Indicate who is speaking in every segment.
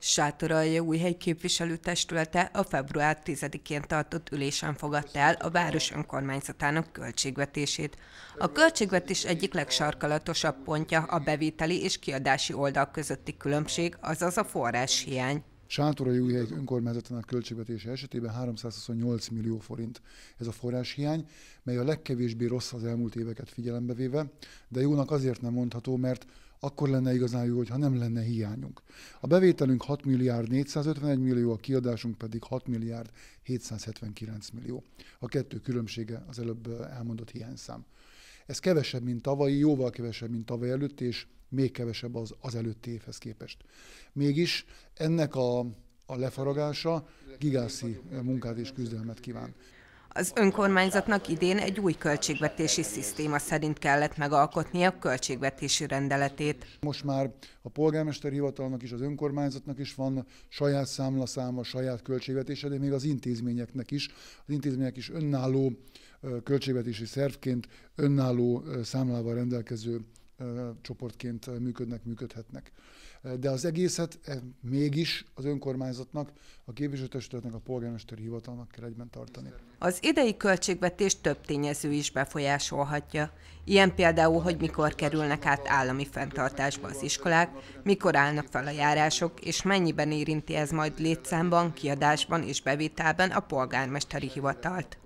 Speaker 1: Sátoralja újhely képviselőtestülete a február 10-én tartott ülésen fogadta el a város önkormányzatának költségvetését. A költségvetés egyik legsarkalatosabb pontja a bevételi és kiadási oldal közötti
Speaker 2: különbség, azaz a hiány. Sátorai újhely önkormányzatának költségvetése esetében 328 millió forint ez a forráshiány, mely a legkevésbé rossz az elmúlt éveket figyelembe véve, de jónak azért nem mondható, mert akkor lenne igazán jó, hogyha nem lenne hiányunk. A bevételünk 6 milliárd 451 millió, a kiadásunk pedig 6 milliárd 779 millió. A kettő különbsége az előbb elmondott hiányszám. Ez kevesebb, mint tavalyi, jóval kevesebb, mint tavaly előtt, és még kevesebb az, az előtti évhez képest. Mégis ennek a, a lefaragása gigászi munkát és küzdelmet kíván. Az önkormányzatnak idén egy
Speaker 1: új költségvetési szisztéma
Speaker 2: szerint kellett megalkotnia a költségvetési rendeletét. Most már a polgármester hivatalnak is, az önkormányzatnak is van saját számlaszáma, saját költségvetése, de még az intézményeknek is. Az intézmények is önálló költségvetési szervként önálló számlával rendelkező csoportként működnek, működhetnek. De az egészet e, mégis az önkormányzatnak, a képviselőtestületnek, a polgármesteri hivatalnak kell egyben tartani.
Speaker 1: Az idei költségvetés több tényező is befolyásolhatja. Ilyen például, hogy mikor kerülnek át állami fenntartásba az iskolák, mikor állnak fel a járások, és mennyiben érinti ez majd létszámban, kiadásban és bevételben a polgármesteri hivatalt.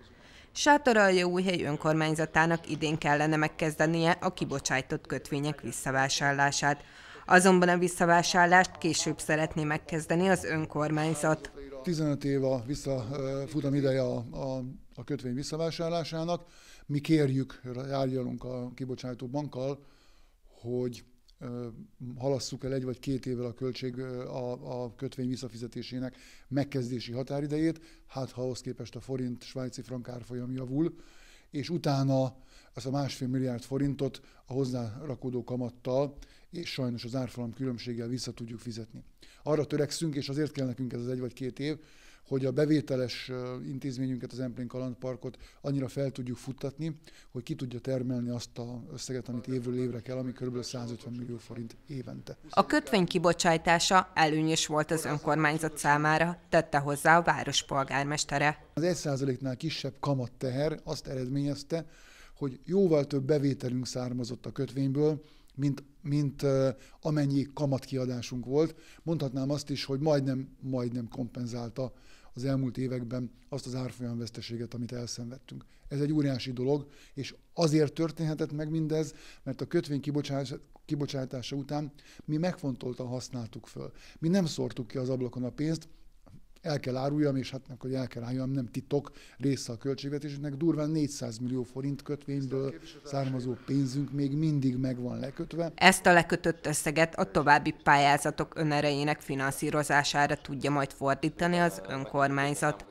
Speaker 1: Sátoraljaújhely önkormányzatának idén kellene megkezdenie a kibocsájtott kötvények visszavásárlását. Azonban a visszavásárlást később szeretné megkezdeni az önkormányzat.
Speaker 2: 15 év a visszafutam ideje a, a, a kötvény visszavásárlásának. Mi kérjük, járjálunk a kibocsájtó bankkal, hogy halasszuk el egy vagy két évvel a költség a, a kötvény visszafizetésének megkezdési határidejét, hát ha ahhoz képest a forint svájci frank árfolyam javul, és utána azt a másfél milliárd forintot a hozzárakódó kamattal, és sajnos az árfolyam különbséggel vissza tudjuk fizetni. Arra törekszünk, és azért kell nekünk ez az egy vagy két év, hogy a bevételes intézményünket, az Emplén Kalandparkot annyira fel tudjuk futtatni, hogy ki tudja termelni azt a összeget, amit évről évre kell, ami kb. 150 millió forint évente.
Speaker 1: A kötvény kibocsátása előnyös volt az önkormányzat számára, tette hozzá a város polgármestere.
Speaker 2: Az 1%-nál kisebb kamatteher azt eredményezte, hogy jóval több bevételünk származott a kötvényből, mint, mint uh, amennyi kamatkiadásunk volt. Mondhatnám azt is, hogy majdnem, majdnem kompenzálta az elmúlt években azt az árfolyam veszteséget, amit elszenvedtünk. Ez egy óriási dolog, és azért történhetett meg mindez, mert a kötvény kibocsátása, kibocsátása után mi megfontoltan használtuk föl. Mi nem szórtuk ki az ablakon a pénzt, el kell áruljam, és hát akkor el kell álljam, nem titok része a költségvetésünknek. Durván 400 millió forint kötvényből származó pénzünk még mindig meg van lekötve.
Speaker 1: Ezt a lekötött összeget a további pályázatok önerejének finanszírozására tudja majd fordítani az önkormányzat.